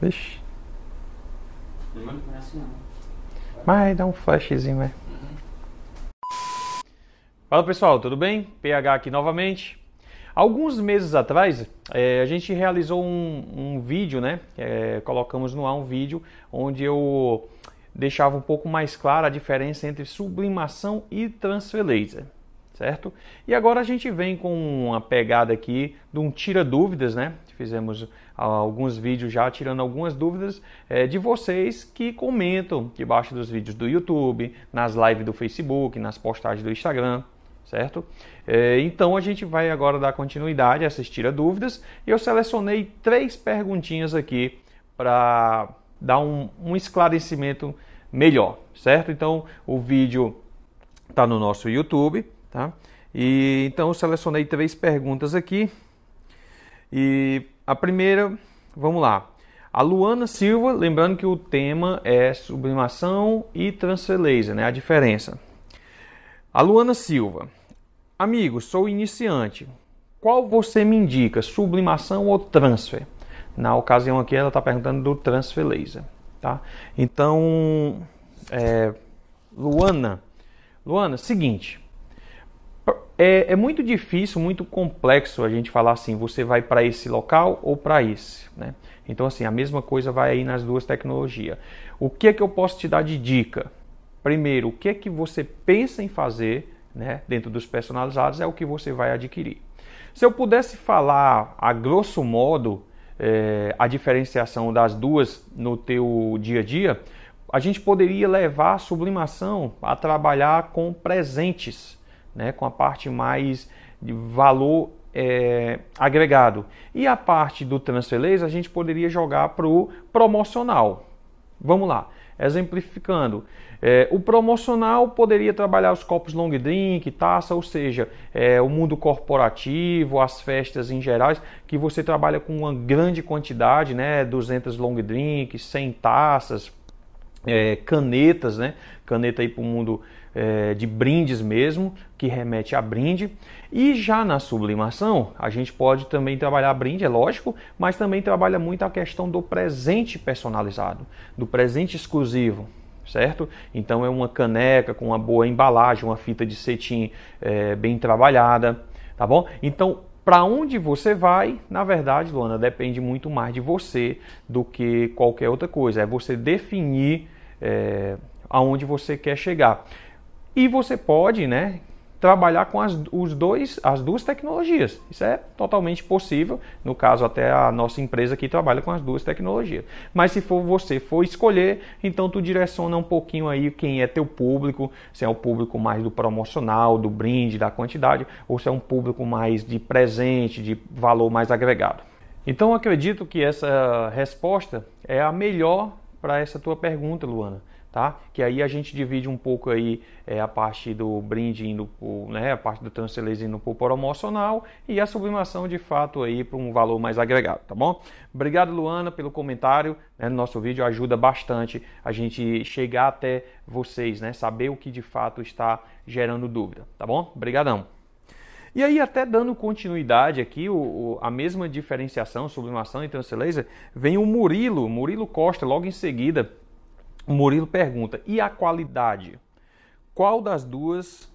Vixe. É assim, Mas dá um flashzinho, velho. Né? Uhum. Fala pessoal, tudo bem? PH aqui novamente. Alguns meses atrás, é, a gente realizou um, um vídeo, né? É, colocamos no ar um vídeo onde eu deixava um pouco mais clara a diferença entre sublimação e transferência certo? E agora a gente vem com uma pegada aqui de um tira dúvidas, né? Fizemos ah, alguns vídeos já tirando algumas dúvidas é, de vocês que comentam debaixo dos vídeos do YouTube, nas lives do Facebook, nas postagens do Instagram, certo? É, então a gente vai agora dar continuidade a essas tira dúvidas e eu selecionei três perguntinhas aqui para dar um, um esclarecimento melhor, certo? Então o vídeo está no nosso YouTube Tá? E, então eu selecionei três perguntas aqui. E a primeira, vamos lá. A Luana Silva, lembrando que o tema é sublimação e transfer né? A diferença. A Luana Silva, amigo, sou iniciante. Qual você me indica, sublimação ou transfer? Na ocasião aqui ela está perguntando do transfer laser, tá? Então, é, Luana, Luana, seguinte, é, é, muito difícil, muito complexo a gente falar assim, você vai para esse local ou para esse, né? Então assim, a mesma coisa vai aí nas duas tecnologias. O que é que eu posso te dar de dica? Primeiro, o que é que você pensa em fazer, né, dentro dos personalizados é o que você vai adquirir. Se eu pudesse falar a grosso modo é, a diferenciação das duas no teu dia a dia, a gente poderia levar a sublimação a trabalhar com presentes né, com a parte mais de valor é, agregado. E a parte do transferência a gente poderia jogar para o promocional. Vamos lá, exemplificando. É, o promocional poderia trabalhar os copos long drink, taça, ou seja, é, o mundo corporativo, as festas em geral, que você trabalha com uma grande quantidade, né? 200 long drinks 100 taças, é, canetas, né? Caneta aí para o mundo é, de brindes mesmo, que remete a brinde. E já na sublimação, a gente pode também trabalhar brinde, é lógico, mas também trabalha muito a questão do presente personalizado, do presente exclusivo, certo? Então é uma caneca com uma boa embalagem, uma fita de cetim é, bem trabalhada, tá bom? Então para onde você vai, na verdade, Luana, depende muito mais de você do que qualquer outra coisa. É você definir é, aonde você quer chegar. E você pode, né, trabalhar com as, os dois, as duas tecnologias. Isso é totalmente possível. No caso, até a nossa empresa que trabalha com as duas tecnologias. Mas se for você for escolher, então tu direciona um pouquinho aí quem é teu público, se é o público mais do promocional, do brinde, da quantidade, ou se é um público mais de presente, de valor mais agregado. Então acredito que essa resposta é a melhor para essa tua pergunta, Luana tá? Que aí a gente divide um pouco aí é, a parte do brinde indo, pro, né, a parte do transcelese indo para o promocional e a sublimação de fato aí para um valor mais agregado, tá bom? Obrigado, Luana, pelo comentário né, no nosso vídeo, ajuda bastante a gente chegar até vocês, né? Saber o que de fato está gerando dúvida, tá bom? Obrigadão. E aí, até dando continuidade aqui, o, o, a mesma diferenciação, sublimação e transfer vem o Murilo, Murilo Costa, logo em seguida, o Murilo pergunta: e a qualidade? Qual das duas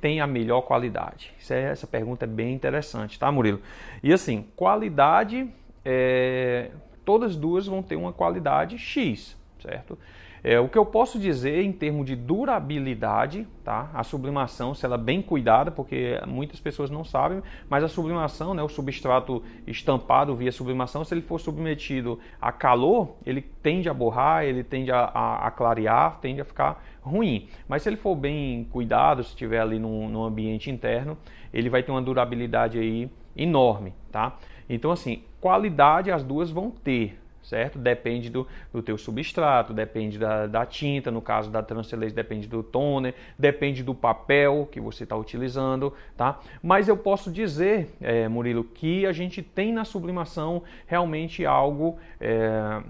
tem a melhor qualidade? É, essa pergunta é bem interessante, tá, Murilo? E assim, qualidade, é... todas duas vão ter uma qualidade X, certo? É, o que eu posso dizer em termos de durabilidade, tá? a sublimação, se ela é bem cuidada, porque muitas pessoas não sabem, mas a sublimação, né, o substrato estampado via sublimação, se ele for submetido a calor, ele tende a borrar, ele tende a, a, a clarear, tende a ficar ruim. Mas se ele for bem cuidado, se estiver ali no, num ambiente interno, ele vai ter uma durabilidade aí enorme, tá? Então, assim, qualidade as duas vão ter, certo? Depende do, do teu substrato, depende da, da tinta, no caso da Translate depende do toner, depende do papel que você está utilizando, tá? Mas eu posso dizer, é, Murilo, que a gente tem na sublimação realmente algo... É,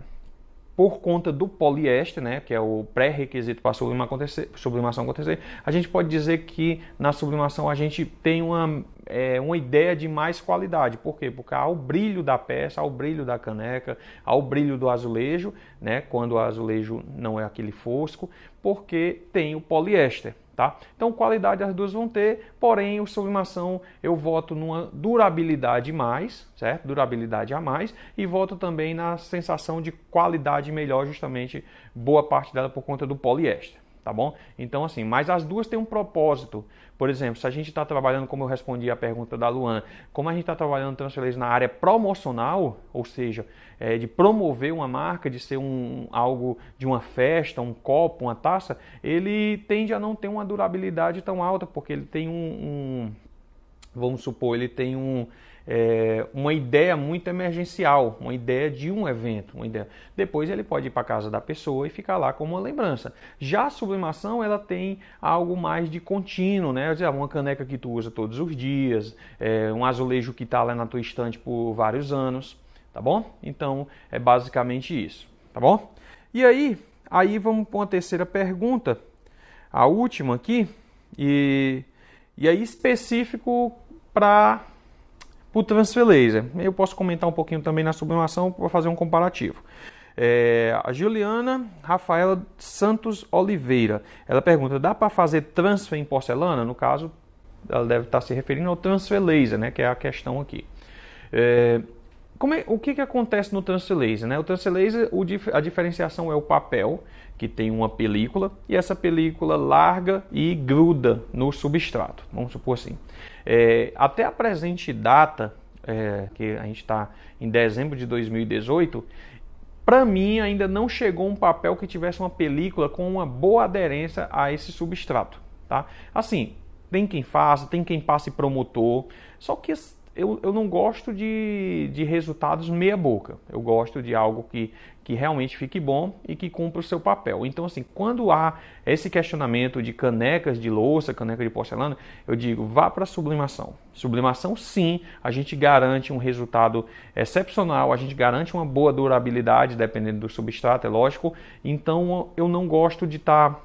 por conta do poliéster, né, que é o pré-requisito para a sublimação acontecer, a gente pode dizer que na sublimação a gente tem uma é, uma ideia de mais qualidade. Por quê? Porque há o brilho da peça, há o brilho da caneca, há o brilho do azulejo, né? quando o azulejo não é aquele fosco, porque tem o poliéster. Tá? Então, qualidade as duas vão ter, porém, o sublimação eu voto numa durabilidade mais, certo? Durabilidade a mais, e voto também na sensação de qualidade melhor, justamente boa parte dela por conta do poliéster tá bom? Então, assim, mas as duas têm um propósito. Por exemplo, se a gente está trabalhando, como eu respondi a pergunta da Luana, como a gente está trabalhando transferência na área promocional, ou seja, é, de promover uma marca, de ser um algo de uma festa, um copo, uma taça, ele tende a não ter uma durabilidade tão alta, porque ele tem um, um vamos supor, ele tem um é, uma ideia muito emergencial, uma ideia de um evento. Uma ideia. Depois ele pode ir para a casa da pessoa e ficar lá como uma lembrança. Já a sublimação ela tem algo mais de contínuo, né? Ah, uma caneca que tu usa todos os dias, é, um azulejo que está lá na tua estante por vários anos, tá bom? Então é basicamente isso, tá bom? E aí, aí vamos para uma terceira pergunta, a última aqui, e, e aí específico para transfer laser. Eu posso comentar um pouquinho também na sublimação para fazer um comparativo. É, a Juliana Rafaela Santos Oliveira, ela pergunta: dá para fazer transfer em porcelana? No caso, ela deve estar tá se referindo ao transfer laser, né, que é a questão aqui. É, como é, o que, que acontece no translaser? Né? O translaser, o, a diferenciação é o papel, que tem uma película, e essa película larga e gruda no substrato, vamos supor assim. É, até a presente data, é, que a gente está em dezembro de 2018, para mim ainda não chegou um papel que tivesse uma película com uma boa aderência a esse substrato. Tá? Assim, tem quem faça, tem quem passe promotor, só que eu, eu não gosto de, de resultados meia-boca. Eu gosto de algo que, que realmente fique bom e que cumpra o seu papel. Então, assim, quando há esse questionamento de canecas de louça, caneca de porcelana, eu digo vá para a sublimação. Sublimação, sim, a gente garante um resultado excepcional, a gente garante uma boa durabilidade, dependendo do substrato, é lógico. Então, eu não gosto de estar tá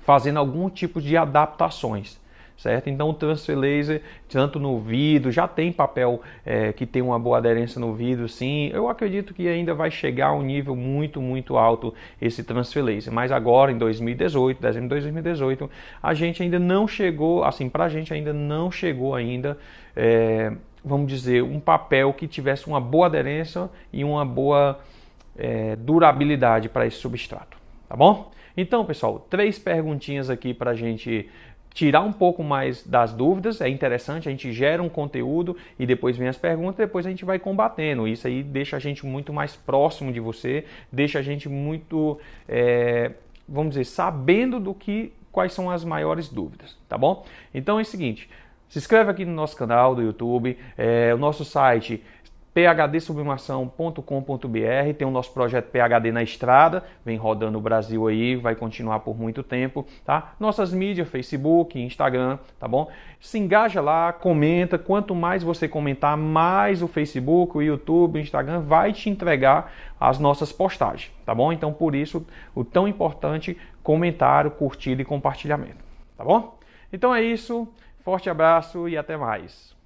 fazendo algum tipo de adaptações certo? Então o transfer laser, tanto no vidro, já tem papel é, que tem uma boa aderência no vidro, sim. Eu acredito que ainda vai chegar a um nível muito, muito alto esse transfer laser. Mas agora, em 2018, dezembro de 2018, a gente ainda não chegou, assim, para a gente ainda não chegou ainda... É, vamos dizer, um papel que tivesse uma boa aderência e uma boa é, durabilidade para esse substrato, tá bom? Então, pessoal, três perguntinhas aqui para a gente tirar um pouco mais das dúvidas, é interessante, a gente gera um conteúdo e depois vem as perguntas, depois a gente vai combatendo. Isso aí deixa a gente muito mais próximo de você, deixa a gente muito, é, vamos dizer, sabendo do que quais são as maiores dúvidas, tá bom? Então é o seguinte, se inscreve aqui no nosso canal do YouTube, é, o nosso site phdsublimação.com.br tem o nosso projeto PHD na estrada, vem rodando o Brasil aí, vai continuar por muito tempo, tá? Nossas mídias, Facebook, Instagram, tá bom? Se engaja lá, comenta, quanto mais você comentar, mais o Facebook, o YouTube, o Instagram vai te entregar as nossas postagens, tá bom? Então por isso o tão importante comentário, curtida e compartilhamento, tá bom? Então é isso, forte abraço e até mais.